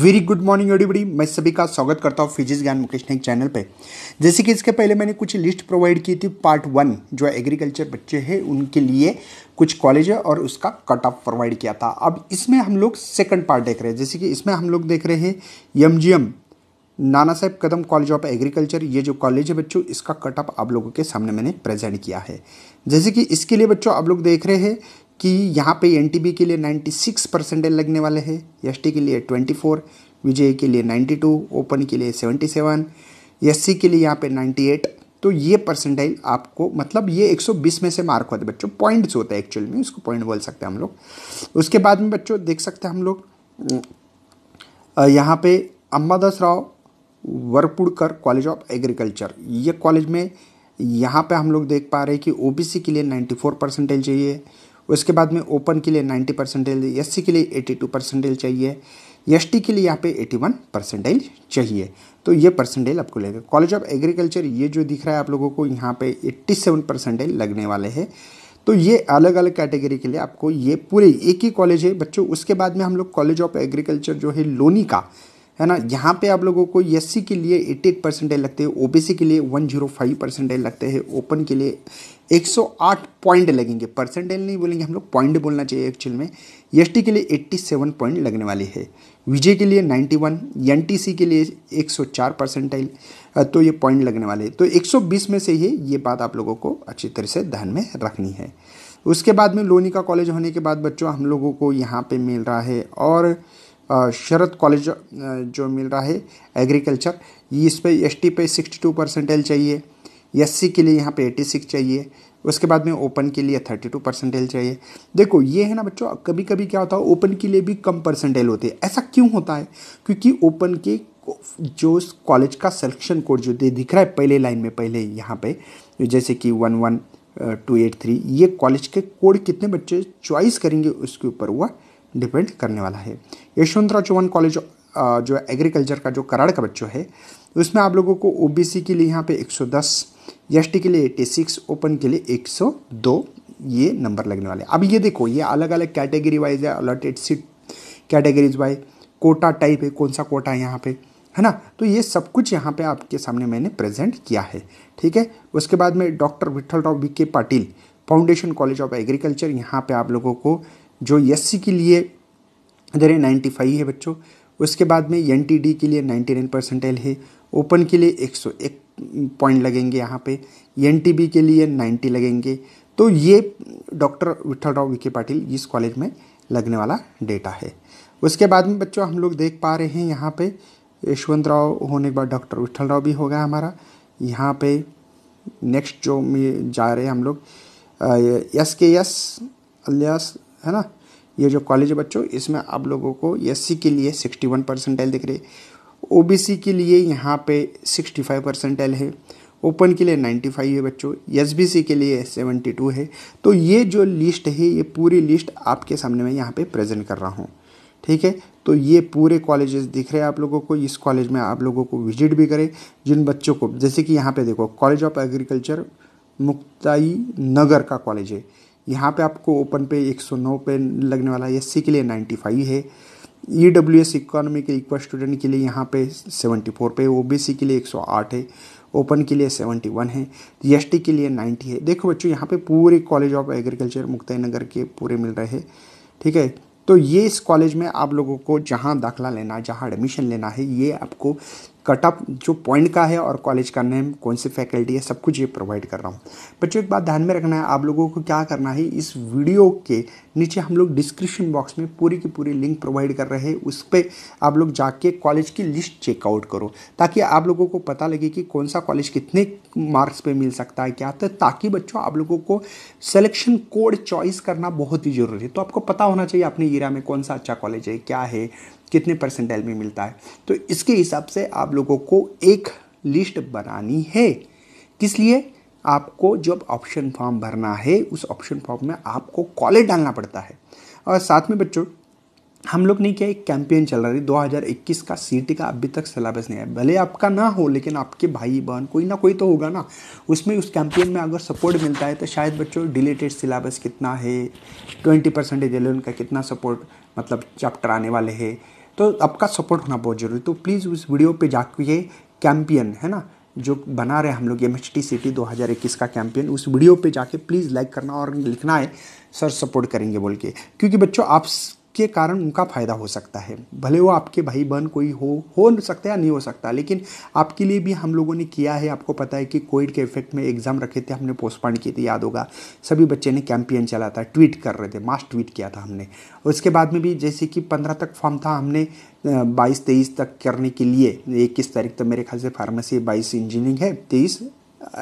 very good morning everybody मैं सभी का स्वागत करता हूँ फिजिक्स ज्ञान मुकेश ने चैनल पे जैसे कि इसके पहले मैंने कुछ लिस्ट प्रोवाइड की थी पार्ट वन जो एग्रीकल्चर बच्चे हैं उनके लिए कुछ कॉलेज है और उसका कट ऑफ प्रोवाइड किया था अब इसमें हम लोग सेकंड पार्ट देख रहे हैं जैसे कि इसमें हम लोग देख रहे हैं M G M Nana Saheb Kadam college of agriculture ये जो कॉलेज है बच्चों इसका कट ऑफ आप लोगों के सामने मैंने प्रेजेंट किया है जैसे कि इसके लिए बच्चों आप लोग देख रहे हैं कि यहाँ पे एन के लिए 96 परसेंटेज लगने वाले हैं एस के लिए 24 विजय के लिए 92 ओपन के लिए 77 सेवन के लिए यहाँ पे 98 तो ये परसेंटेज आपको मतलब ये 120 में से मार्क होते बच्चों पॉइंट्स होता है एक्चुअल में उसको पॉइंट बोल सकते हैं हम लोग उसके बाद में बच्चों देख सकते हैं हम लोग यहाँ पे Ambadas Rao Varpudkar college of agriculture ये कॉलेज में यहाँ पे हम लोग देख पा रहे हैं कि ओबीसी के लिए 94 परसेंटेज चाहिए उसके बाद में ओपन के लिए 90 परसेंटेज एस के लिए 82 परसेंटेज चाहिए एस के लिए यहाँ पे 81 परसेंटेज चाहिए तो ये परसेंटेज आपको लगेगा कॉलेज ऑफ एग्रीकल्चर ये जो दिख रहा है आप लोगों को यहाँ पे 87 परसेंटेज लगने वाले हैं तो ये अलग अलग कैटेगरी के लिए आपको ये पूरे एक ही कॉलेज है बच्चों उसके बाद में हम लोग कॉलेज ऑफ एग्रीकल्चर जो है लोनी का है ना यहाँ पे आप लोगों को एस के लिए 88 परसेंटेज लगते हैं ओबीसी के लिए 105 परसेंटेज लगते हैं ओपन के लिए 108 पॉइंट लगेंगे परसेंटेज नहीं बोलेंगे हम लोग पॉइंट बोलना चाहिए एक्चुअल में एस के लिए 87 पॉइंट लगने वाले हैं विजय के लिए 91 एनटीसी के लिए 104 परसेंटेज तो ये पॉइंट लगने वाले तो 120 में से ही ये बात आप लोगों को अच्छी तरह से ध्यान में रखनी है उसके बाद में लोनिका कॉलेज होने के बाद बच्चों हम लोगों को यहाँ पर मिल रहा है और शरद कॉलेज जो मिल रहा है एग्रीकल्चर इस पे एस टी पे सिक्सटी टू परसेंटेज चाहिए एस सी के लिए यहाँ पे एटी सिक्स चाहिए उसके बाद में ओपन के लिए थर्टी टू परसेंटेज चाहिए देखो ये है ना बच्चों कभी कभी क्या होता है ओपन के लिए भी कम परसेंटेज होते हैं ऐसा क्यों होता है क्योंकि ओपन के जो कॉलेज का सिलेक्शन कोड जो दे दिख रहा है पहले लाइन में पहले यहाँ पे जैसे कि one one two eight three ये कॉलेज के कोड कितने बच्चे चॉइस करेंगे उसके ऊपर हुआ डिपेंड करने वाला है यशवंतराव चौहान कॉलेज जो एग्रीकल्चर का जो कराड़ का बच्चों है उसमें आप लोगों को ओ के लिए यहाँ पे 110 सौ के लिए 86 ओपन के लिए 102 ये नंबर लगने वाले अब ये देखो ये अलग अलग कैटेगरी वाइज है allotted seat categories wise quota type है कौन सा कोटा है यहाँ पे है ना तो ये सब कुछ यहाँ पे आपके सामने मैंने प्रेजेंट किया है ठीक है उसके बाद में doctor Vitthal Rao V K Patil foundation college of agriculture यहाँ पे आप लोगों को जो एस e के लिए इधर है नाइन्टी फाइव है बच्चों उसके बाद में एन के लिए नाइन्टी नाइन परसेंटेल है ओपन के लिए एक सौ एक पॉइंट लगेंगे यहाँ पे एन के लिए नाइन्टी लगेंगे तो ये डॉक्टर विठल राव विखे पाटिल इस कॉलेज में लगने वाला डेटा है उसके बाद में बच्चों हम लोग देख पा रहे हैं यहाँ पे यशवंत राव होने के बाद डॉक्टर विठल राव भी होगा हमारा यहाँ पे नेक्स्ट जो जा रहे हैं हम लोग एस के एस अलियास है ना ये जो कॉलेज बच्चों इसमें आप लोगों को एस के लिए सिक्सटी वन परसेंटाइल दिख रही है ओ के लिए यहाँ पे सिक्सटी फाइव परसेंटाइल है ओपन के लिए 95 है बच्चों एस के लिए 72 है तो ये जो लिस्ट है ये पूरी लिस्ट आपके सामने मैं यहाँ पे प्रेजेंट कर रहा हूँ ठीक है तो ये पूरे कॉलेजेस दिख रहे हैं आप लोगों को इस कॉलेज में आप लोगों को विजिट भी करें जिन बच्चों को जैसे कि यहाँ पर देखो college of agriculture Muktainagar का कॉलेज है यहाँ पे आपको ओपन पे 109 पे लगने वाला है एस के लिए 95 है ई डब्ल्यू एस इकोनॉमी के इक्वल स्टूडेंट के लिए यहाँ पे 74 पे ओ बी सी के लिए 108 है ओपन के लिए 71 है एस टी के लिए 90 है देखो बच्चों यहाँ पे पूरे college of agriculture Muktanagar के पूरे मिल रहे हैं ठीक है तो ये इस कॉलेज में आप लोगों को जहाँ दाखला लेना है जहाँ एडमिशन लेना है ये आपको कटअप जो पॉइंट का है और कॉलेज का नेम कौन सी फैकल्टी है सब कुछ ये प्रोवाइड कर रहा हूँ बच्चों एक बात ध्यान में रखना है आप लोगों को क्या करना है इस वीडियो के नीचे हम लोग डिस्क्रिप्शन बॉक्स में पूरी की पूरी लिंक प्रोवाइड कर रहे हैं उस पर आप लोग जाके कॉलेज की लिस्ट चेकआउट करो ताकि आप लोगों को पता लगे कि कौन सा कॉलेज कितने मार्क्स पर मिल सकता है क्या तो ताकि बच्चों आप लोगों को सिलेक्शन कोड चॉइस करना बहुत ही ज़रूरी है तो आपको पता होना चाहिए अपने एरिया में कौन सा अच्छा कॉलेज है क्या है कितने परसेंटाइल में मिलता है तो इसके हिसाब से आप लोगों को एक लिस्ट बनानी है किस लिए आपको जब ऑप्शन फॉर्म भरना है उस ऑप्शन फॉर्म में आपको कॉलेज डालना पड़ता है और साथ में बच्चों हम लोग ने क्या एक कैंपेन चल रहा है 2021 का सीटी का अभी तक सिलेबस नहीं है भले आपका ना हो लेकिन आपके भाई बहन कोई ना कोई तो होगा ना उसमें उस कैंपेन में अगर सपोर्ट मिलता है तो शायद बच्चों डिलेटेड सिलेबस कितना है ट्वेंटी परसेंटेज एलेवन का कितना सपोर्ट मतलब चैप्टर आने वाले हैं तो आपका सपोर्ट होना बहुत ज़रूरी तो प्लीज़ उस वीडियो पे जाकर ये कैंपियन है ना जो बना रहे हम लोग एम एच टी सिटी दो हज़ार इक्कीस का कैंपियन उस वीडियो पे जाके प्लीज़ लाइक करना और लिखना है सर सपोर्ट करेंगे बोल के क्योंकि बच्चों आप के कारण उनका फ़ायदा हो सकता है भले वो आपके भाई बहन कोई हो हो सकता है या नहीं हो सकता लेकिन आपके लिए भी हम लोगों ने किया है आपको पता है कि कोविड के इफेक्ट में एग्ज़ाम रखे थे हमने पोस्टपोन किए थे याद होगा सभी बच्चे ने कैंपेन चला था ट्वीट कर रहे थे मास्ट ट्वीट किया था हमने उसके बाद में भी जैसे कि पंद्रह तक फॉर्म था हमने बाईस तेईस तक करने के लिए इक्कीस तारीख तक मेरे ख्याल से फार्मेसी बाईस इंजीनियरिंग है तेईस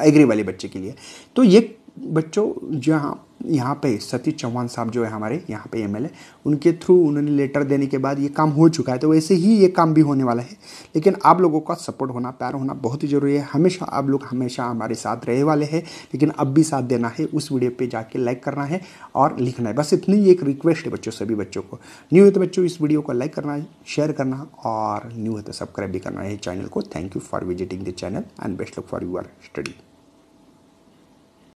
एग्री वाले बच्चे के लिए तो ये बच्चों जहाँ यहाँ पे सतीश चौहान साहब जो है हमारे यहाँ पे एमएलए उनके थ्रू उन्होंने लेटर देने के बाद ये काम हो चुका है तो वैसे ही ये काम भी होने वाला है लेकिन आप लोगों का सपोर्ट होना प्यार होना बहुत ही ज़रूरी है हमेशा आप लोग हमेशा हमारे साथ रहे वाले हैं लेकिन अब भी साथ देना है उस वीडियो पर जाके लाइक करना है और लिखना है बस इतनी एक रिक्वेस्ट है बच्चों सभी बच्चों को न्यू है तो बच्चों इस वीडियो को लाइक करना शेयर करना और न्यू है तो सब्सक्राइब भी करना है चैनल को thank you for visiting the channel and best luck for your study